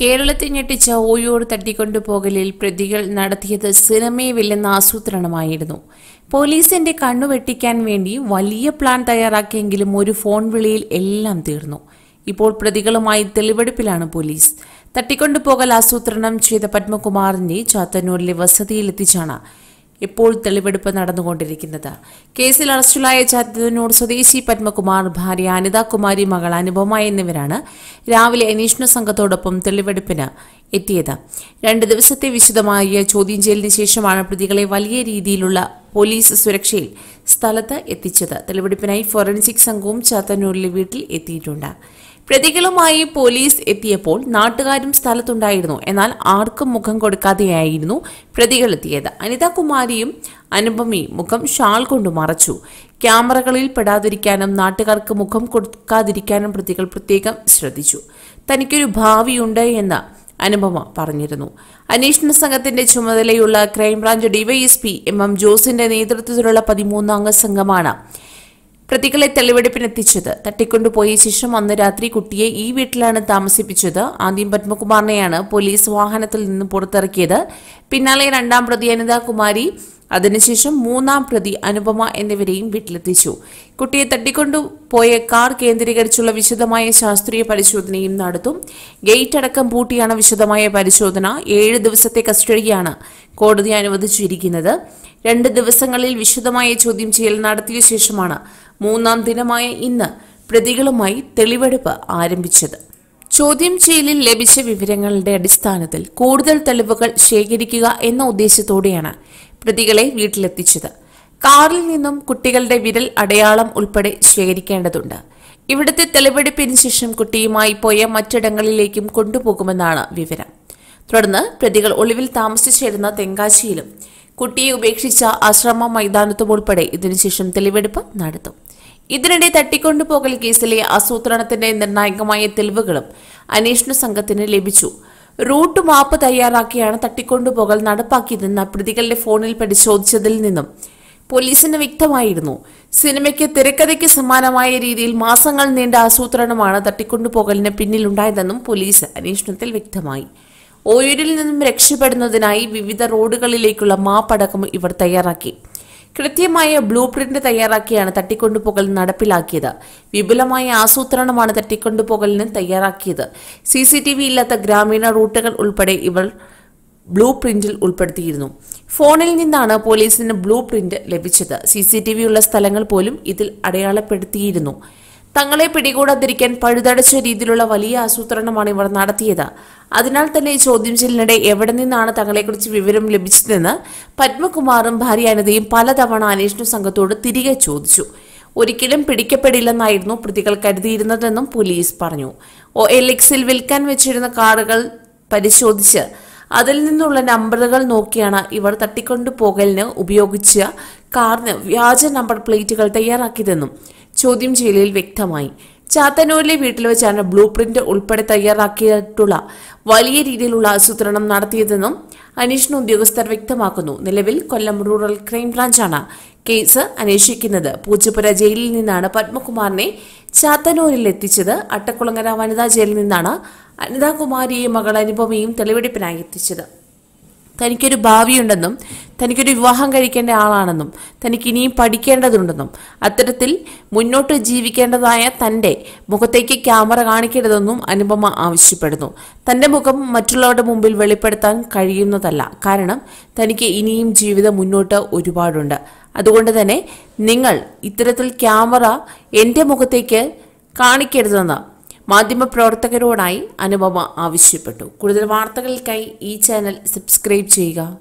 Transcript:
കേരളത്തെ ഞെട്ടിച്ച ഓയോട് തട്ടിക്കൊണ്ടുപോകലിൽ പ്രതികൾ നടത്തിയത് സിനിമയുമില്ലെന്ന ആസൂത്രണമായിരുന്നു പോലീസിന്റെ കണ്ണു വെട്ടിക്കാൻ വേണ്ടി വലിയ പ്ലാൻ തയ്യാറാക്കിയെങ്കിലും ഒരു ഫോൺ വിളിയിൽ എല്ലാം തീർന്നു ഇപ്പോൾ പ്രതികളുമായി തെളിവെടുപ്പിലാണ് പോലീസ് തട്ടിക്കൊണ്ടുപോകൽ ആസൂത്രണം ചെയ്ത പത്മകുമാറിന്റെ ചാത്തന്നൂരിലെ വസതിയിലെത്തിച്ചാണ് ഇപ്പോൾ തെളിവെടുപ്പ് നടന്നുകൊണ്ടിരിക്കുന്നത് കേസിൽ അറസ്റ്റിലായ ചാത്തന്നൂർ സ്വദേശി പത്മകുമാർ ഭാര്യ അനിതാകുമാരി മകൾ അനുപമ എന്നിവരാണ് രാവിലെ അന്വേഷണ സംഘത്തോടൊപ്പം തെളിവെടുപ്പിന് എത്തിയത് രണ്ട് ദിവസത്തെ വിശദമായ ചോദ്യം ചെയ്യലിന് ശേഷമാണ് പ്രതികളെ വലിയ രീതിയിലുള്ള പോലീസ് സുരക്ഷയിൽ സ്ഥലത്ത് എത്തിച്ചത് തെളിവെടുപ്പിനായി ഫോറൻസിക് സംഘവും ചാത്തന്നൂരിലെ വീട്ടിൽ എത്തിയിട്ടുണ്ട് പ്രതികളുമായി പോലീസ് എത്തിയപ്പോൾ നാട്ടുകാരും സ്ഥലത്തുണ്ടായിരുന്നു എന്നാൽ ആർക്കും മുഖം കൊടുക്കാതെയായിരുന്നു എത്തിയത് അനിതാകുമാരിയും അനുപമയും മുഖം ഷാൾ കൊണ്ട് മറച്ചു ക്യാമറകളിൽ പെടാതിരിക്കാനും നാട്ടുകാർക്ക് മുഖം കൊടുക്കാതിരിക്കാനും പ്രതികൾ പ്രത്യേകം ശ്രദ്ധിച്ചു തനിക്കൊരു ഭാവിയുണ്ട് എന്ന് അനുപമ പറഞ്ഞിരുന്നു അന്വേഷണ സംഘത്തിന്റെ ചുമതലയുള്ള ക്രൈംബ്രാഞ്ച് ഡിവൈഎസ്പി എം എം ജോസിന്റെ നേതൃത്വത്തിലുള്ള പതിമൂന്നംഗ സംഘമാണ് പ്രതികളെ തെളിവെടുപ്പിനെത്തിച്ചത് തട്ടിക്കൊണ്ടുപോയ ശേഷം അന്ന് രാത്രി കുട്ടിയെ ഈ വീട്ടിലാണ് താമസിപ്പിച്ചത് ആദ്യം പത്മകുമാറിനെയാണ് പോലീസ് വാഹനത്തിൽ നിന്ന് പുറത്തിറക്കിയത് പിന്നാലെ രണ്ടാം പ്രതി അനിതാകുമാരി അതിനുശേഷം മൂന്നാം പ്രതി അനുപമ എന്നിവരെയും വീട്ടിലെത്തിച്ചു കുട്ടിയെ തട്ടിക്കൊണ്ടു പോയ കാർ കേന്ദ്രീകരിച്ചുള്ള വിശദമായ ശാസ്ത്രീയ പരിശോധനയും നടത്തും ഗേറ്റ് അടക്കം പൂട്ടിയാണ് വിശദമായ പരിശോധന ഏഴ് ദിവസത്തെ കസ്റ്റഡിയാണ് കോടതി അനുവദിച്ചിരിക്കുന്നത് രണ്ട് ദിവസങ്ങളിൽ വിശദമായ ചോദ്യം ചെയ്യൽ നടത്തിയ ശേഷമാണ് മൂന്നാം ദിനമായ ഇന്ന് പ്രതികളുമായി തെളിവെടുപ്പ് ആരംഭിച്ചത് ചോദ്യം ചെയ്യലിൽ ലഭിച്ച വിവരങ്ങളുടെ അടിസ്ഥാനത്തിൽ കൂടുതൽ തെളിവുകൾ ശേഖരിക്കുക എന്ന ഉദ്ദേശത്തോടെയാണ് പ്രതികളെ വീട്ടിലെത്തിച്ചത് കാറിൽ നിന്നും കുട്ടികളുടെ വിരൽ അടയാളം ഉൾപ്പെടെ ശേഖരിക്കേണ്ടതുണ്ട് ഇവിടുത്തെ തെളിവെടുപ്പിന് ശേഷം കുട്ടിയുമായി പോയ മറ്റിടങ്ങളിലേക്കും കൊണ്ടുപോകുമെന്നാണ് വിവരം തുടർന്ന് പ്രതികൾ ഒളിവിൽ താമസിച്ചിരുന്ന തെങ്കാശിയിലും കുട്ടിയെ ഉപേക്ഷിച്ച ആശ്രമ മൈതാനത്തും ഉൾപ്പെടെ ഇതിനുശേഷം തെളിവെടുപ്പ് നടത്തും ഇതിനിടെ തട്ടിക്കൊണ്ടുപോകൽ കേസിലെ ആസൂത്രണത്തിന്റെ നിർണായകമായ തെളിവുകളും അന്വേഷണ സംഘത്തിന് ലഭിച്ചു റൂട്ട് മാപ്പ് തയ്യാറാക്കിയാണ് തട്ടിക്കൊണ്ടുപോകൽ നടപ്പാക്കിയതെന്ന് പ്രതികളുടെ ഫോണിൽ പരിശോധിച്ചതിൽ നിന്നും പോലീസിന് വ്യക്തമായിരുന്നു സിനിമയ്ക്ക് തിരക്കഥയ്ക്ക് സമാനമായ രീതിയിൽ മാസങ്ങൾ നീണ്ട ആസൂത്രണമാണ് തട്ടിക്കൊണ്ടുപോകലിന് പിന്നിലുണ്ടായതെന്നും പോലീസ് അന്വേഷണത്തിൽ വ്യക്തമായി ഓയൂരിൽ നിന്നും രക്ഷപ്പെടുന്നതിനായി വിവിധ റോഡുകളിലേക്കുള്ള മാപ്പടക്കം ഇവർ തയ്യാറാക്കി കൃത്യമായ ബ്ലൂ പ്രിന്റ് തയ്യാറാക്കിയാണ് തട്ടിക്കൊണ്ടുപോകൽ നടപ്പിലാക്കിയത് വിപുലമായ ആസൂത്രണമാണ് തട്ടിക്കൊണ്ടുപോകലിന് തയ്യാറാക്കിയത് സി സി ടി വി ഇല്ലാത്ത ഗ്രാമീണ റൂട്ടുകൾ ഉൾപ്പെടെ ഇവർ ബ്ലൂ പ്രിന്റിൽ ഉൾപ്പെടുത്തിയിരുന്നു ഫോണിൽ നിന്നാണ് പോലീസിന് ബ്ലൂ പ്രിന്റ് ലഭിച്ചത് സി സി ടി വി ഉള്ള സ്ഥലങ്ങൾ പോലും ഇതിൽ അടയാളപ്പെടുത്തിയിരുന്നു തങ്ങളെ പിടികൂടാതിരിക്കാൻ പഴുതടച്ച രീതിയിലുള്ള വലിയ ആസൂത്രണമാണ് ഇവർ നടത്തിയത് അതിനാൽ തന്നെ ഈ ചോദ്യം ചെയ്യലിനിടെ എവിടെ നിന്നാണ് തങ്ങളെക്കുറിച്ച് വിവരം ലഭിച്ചതെന്ന് പത്മകുമാറും ഭാര്യ അനിതയും പലതവണ അന്വേഷണ സംഘത്തോട് തിരികെ ചോദിച്ചു ഒരിക്കലും പിടിക്കപ്പെടില്ലെന്നായിരുന്നു പ്രതികൾ കരുതിയിരുന്നതെന്നും പോലീസ് പറഞ്ഞു ഒ എൽ എക്സിൽ വിൽക്കാൻ വെച്ചിരുന്ന കാറുകൾ പരിശോധിച്ച് അതിൽ നിന്നുള്ള നമ്പറുകൾ നോക്കിയാണ് ഇവർ പോകലിന് ഉപയോഗിച്ച കാറിന് വ്യാജ നമ്പർ പ്ലേറ്റുകൾ തയ്യാറാക്കിയതെന്നും ചോദ്യം ചെയ്യലിൽ വ്യക്തമായി ചാത്തന്നൂരിലെ വീട്ടിൽ വെച്ചാണ് ബ്ലൂ പ്രിന്റ് ഉൾപ്പെടെ തയ്യാറാക്കിയിട്ടുള്ള വലിയ രീതിയിലുള്ള ആസൂത്രണം നടത്തിയതെന്നും അന്വേഷണ ഉദ്യോഗസ്ഥർ വ്യക്തമാക്കുന്നു നിലവിൽ കൊല്ലം റൂറൽ ക്രൈംബ്രാഞ്ചാണ് കേസ് അന്വേഷിക്കുന്നത് പൂച്ചപ്പുര ജയിലിൽ നിന്നാണ് പത്മകുമാറിനെ ചാത്തന്നൂരിൽ എത്തിച്ചത് അട്ടക്കുളങ്ങര വനിതാ ജയിലിൽ നിന്നാണ് അനിതാകുമാരിയെയും മകൾ അനുപമയും തെളിവെടുപ്പിനായി എത്തിച്ചത് തനിക്കൊരു ഭാവിയുണ്ടെന്നും തനിക്കൊരു വിവാഹം കഴിക്കേണ്ട ആളാണെന്നും തനിക്ക് ഇനിയും പഠിക്കേണ്ടതുണ്ടെന്നും അത്തരത്തിൽ മുന്നോട്ട് ജീവിക്കേണ്ടതായ തൻ്റെ മുഖത്തേക്ക് ക്യാമറ കാണിക്കരുതെന്നും അനുപമ ആവശ്യപ്പെടുന്നു തൻ്റെ മുഖം മറ്റുള്ളവരുടെ മുമ്പിൽ വെളിപ്പെടുത്താൻ കഴിയുന്നതല്ല കാരണം തനിക്ക് ഇനിയും ജീവിതം മുന്നോട്ട് ഒരുപാടുണ്ട് അതുകൊണ്ട് തന്നെ നിങ്ങൾ ഇത്തരത്തിൽ ക്യാമറ എൻ്റെ മുഖത്തേക്ക് കാണിക്കരുതെന്ന് മാധ്യമപ്രവർത്തകരോടായി അനുപമ ആവശ്യപ്പെട്ടു കൂടുതൽ വാർത്തകൾക്കായി ഈ ചാനൽ സബ്സ്ക്രൈബ് ചെയ്യുക